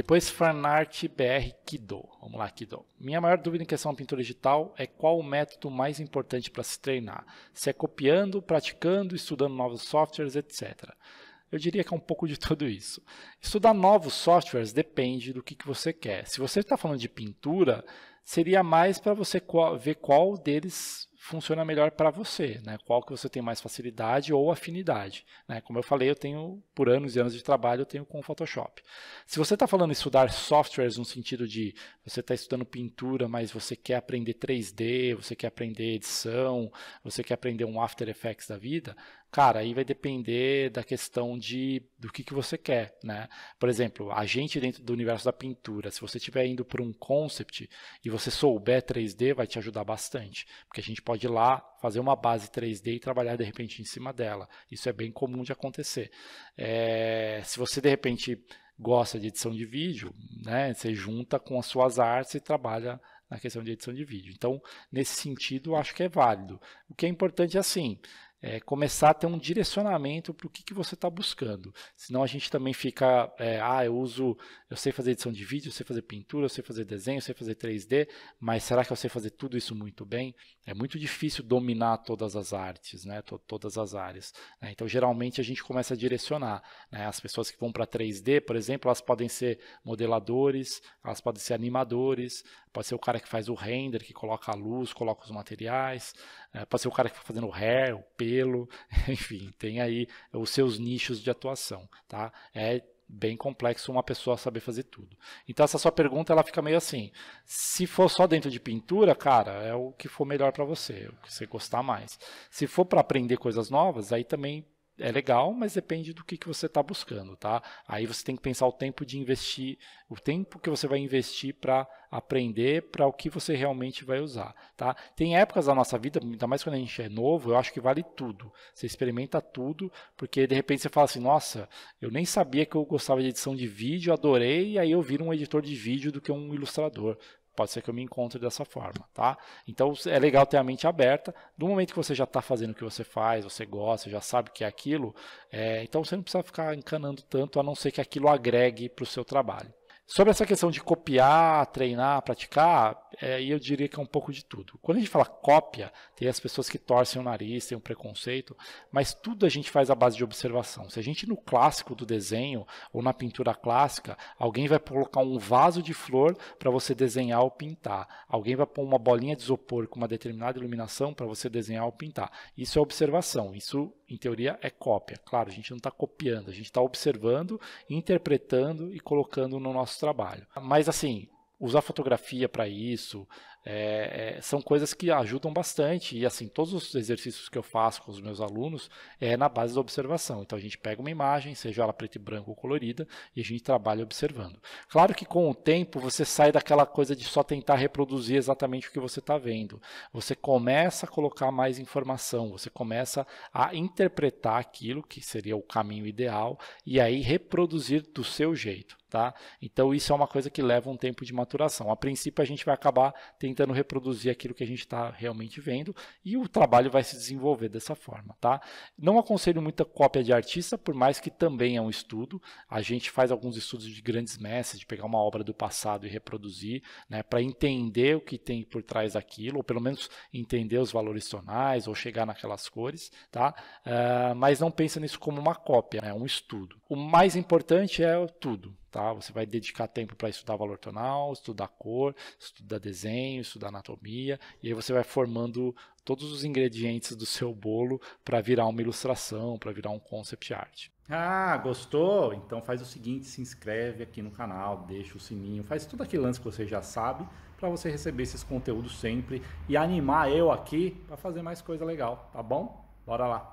Depois, Fanart BR Kido. Vamos lá, Kido. Minha maior dúvida em questão à pintura digital é qual o método mais importante para se treinar. Se é copiando, praticando, estudando novos softwares, etc. Eu diria que é um pouco de tudo isso. Estudar novos softwares depende do que, que você quer. Se você está falando de pintura, seria mais para você ver qual deles funciona melhor para você, né? Qual que você tem mais facilidade ou afinidade, né? Como eu falei, eu tenho por anos e anos de trabalho, eu tenho com o Photoshop. Se você está falando estudar softwares no sentido de você está estudando pintura, mas você quer aprender 3D, você quer aprender edição, você quer aprender um After Effects da vida, cara, aí vai depender da questão de do que, que você quer, né? Por exemplo, a gente dentro do universo da pintura, se você estiver indo para um concept e você souber 3D, vai te ajudar bastante, porque a gente pode ir lá fazer uma base 3D e trabalhar de repente em cima dela. Isso é bem comum de acontecer. É, se você de repente gosta de edição de vídeo, né, você junta com as suas artes e trabalha na questão de edição de vídeo. Então, nesse sentido, acho que é válido. O que é importante é assim, é, começar a ter um direcionamento para o que, que você está buscando. Senão a gente também fica, é, ah, eu uso, eu sei fazer edição de vídeo, eu sei fazer pintura, eu sei fazer desenho, eu sei fazer 3D, mas será que eu sei fazer tudo isso muito bem? É muito difícil dominar todas as artes, né? T todas as áreas. Né? Então geralmente a gente começa a direcionar. Né? As pessoas que vão para 3D, por exemplo, elas podem ser modeladores, elas podem ser animadores, pode ser o cara que faz o render, que coloca a luz, coloca os materiais, é, pode ser o cara que está fazendo o hair, o pelo, enfim, tem aí os seus nichos de atuação, tá? É bem complexo uma pessoa saber fazer tudo. Então essa sua pergunta ela fica meio assim, se for só dentro de pintura, cara, é o que for melhor para você, é o que você gostar mais. Se for para aprender coisas novas, aí também é legal, mas depende do que, que você está buscando, tá? Aí você tem que pensar o tempo de investir, o tempo que você vai investir para aprender, para o que você realmente vai usar, tá? Tem épocas da nossa vida, ainda mais quando a gente é novo, eu acho que vale tudo. Você experimenta tudo, porque de repente você fala assim, nossa, eu nem sabia que eu gostava de edição de vídeo, adorei, e aí eu viro um editor de vídeo do que um ilustrador. Pode ser que eu me encontre dessa forma, tá? Então é legal ter a mente aberta. No momento que você já está fazendo o que você faz, você gosta, já sabe que é aquilo, é, então você não precisa ficar encanando tanto, a não ser que aquilo agregue para o seu trabalho. Sobre essa questão de copiar, treinar, praticar, é, eu diria que é um pouco de tudo. Quando a gente fala cópia, tem as pessoas que torcem o nariz, tem um preconceito, mas tudo a gente faz à base de observação. Se a gente no clássico do desenho ou na pintura clássica, alguém vai colocar um vaso de flor para você desenhar ou pintar. Alguém vai pôr uma bolinha de isopor com uma determinada iluminação para você desenhar ou pintar. Isso é observação, isso em teoria é cópia. Claro, a gente não está copiando, a gente está observando, interpretando e colocando no nosso trabalho. Mas assim, usar fotografia para isso, é, é, são coisas que ajudam bastante. E assim, todos os exercícios que eu faço com os meus alunos é na base da observação. Então a gente pega uma imagem, seja ela preto e branco ou colorida, e a gente trabalha observando. Claro que com o tempo você sai daquela coisa de só tentar reproduzir exatamente o que você está vendo. Você começa a colocar mais informação, você começa a interpretar aquilo que seria o caminho ideal e aí reproduzir do seu jeito. Tá? Então, isso é uma coisa que leva um tempo de maturação. A princípio, a gente vai acabar tendo tentando reproduzir aquilo que a gente está realmente vendo e o trabalho vai se desenvolver dessa forma, tá? Não aconselho muita cópia de artista, por mais que também é um estudo. A gente faz alguns estudos de grandes mestres, de pegar uma obra do passado e reproduzir, né, para entender o que tem por trás daquilo, ou pelo menos entender os valores tonais, ou chegar naquelas cores, tá? Uh, mas não pensa nisso como uma cópia, é né, um estudo. O mais importante é tudo, tá? Você vai dedicar tempo para estudar valor tonal, estudar cor, estudar desenho, desenho, estudar anatomia, e aí você vai formando todos os ingredientes do seu bolo para virar uma ilustração, para virar um concept art. Ah, gostou? Então faz o seguinte, se inscreve aqui no canal, deixa o sininho, faz tudo aquele lance que você já sabe para você receber esses conteúdos sempre e animar eu aqui para fazer mais coisa legal, tá bom? Bora lá.